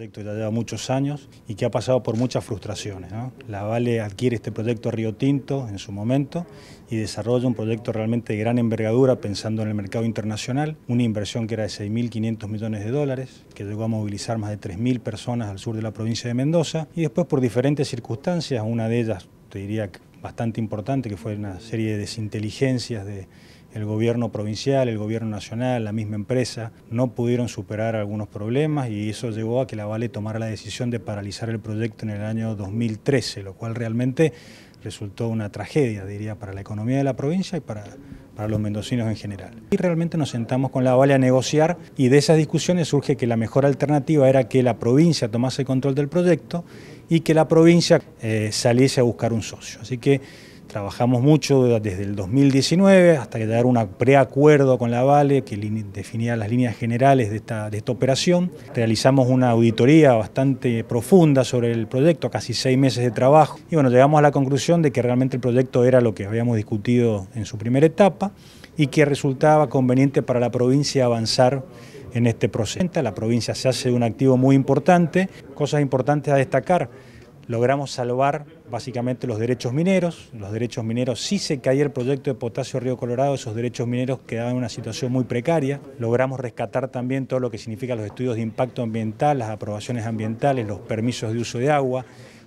proyecto ya lleva muchos años y que ha pasado por muchas frustraciones. La Vale adquiere este proyecto Río Tinto en su momento y desarrolla un proyecto realmente de gran envergadura pensando en el mercado internacional, una inversión que era de 6.500 millones de dólares, que llegó a movilizar más de 3.000 personas al sur de la provincia de Mendoza y después por diferentes circunstancias, una de ellas te diría bastante importante, que fue una serie de desinteligencias de el gobierno provincial, el gobierno nacional, la misma empresa, no pudieron superar algunos problemas y eso llevó a que la Vale tomara la decisión de paralizar el proyecto en el año 2013, lo cual realmente resultó una tragedia, diría, para la economía de la provincia y para, para los mendocinos en general. Y realmente nos sentamos con la Vale a negociar y de esas discusiones surge que la mejor alternativa era que la provincia tomase control del proyecto y que la provincia eh, saliese a buscar un socio. Así que Trabajamos mucho desde el 2019 hasta llegar a un preacuerdo con la Vale que definía las líneas generales de esta, de esta operación. Realizamos una auditoría bastante profunda sobre el proyecto, casi seis meses de trabajo. Y bueno, llegamos a la conclusión de que realmente el proyecto era lo que habíamos discutido en su primera etapa y que resultaba conveniente para la provincia avanzar en este proceso. La provincia se hace un activo muy importante, cosas importantes a destacar logramos salvar básicamente los derechos mineros. Los derechos mineros, si se caía el proyecto de Potasio Río Colorado, esos derechos mineros quedaban en una situación muy precaria. Logramos rescatar también todo lo que significa los estudios de impacto ambiental, las aprobaciones ambientales, los permisos de uso de agua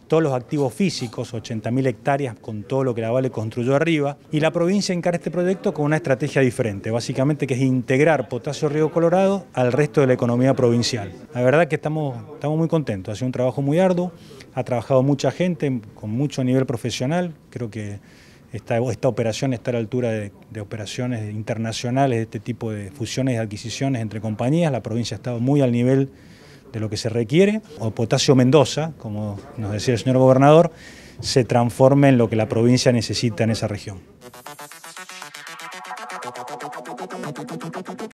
todos los activos físicos, 80.000 hectáreas con todo lo que la Vale construyó arriba, y la provincia encara este proyecto con una estrategia diferente, básicamente que es integrar Potasio Río Colorado al resto de la economía provincial. La verdad que estamos, estamos muy contentos, ha sido un trabajo muy arduo, ha trabajado mucha gente con mucho nivel profesional, creo que esta, esta operación está a la altura de, de operaciones internacionales, de este tipo de fusiones y adquisiciones entre compañías, la provincia ha estado muy al nivel de lo que se requiere, o Potasio Mendoza, como nos decía el señor gobernador, se transforme en lo que la provincia necesita en esa región.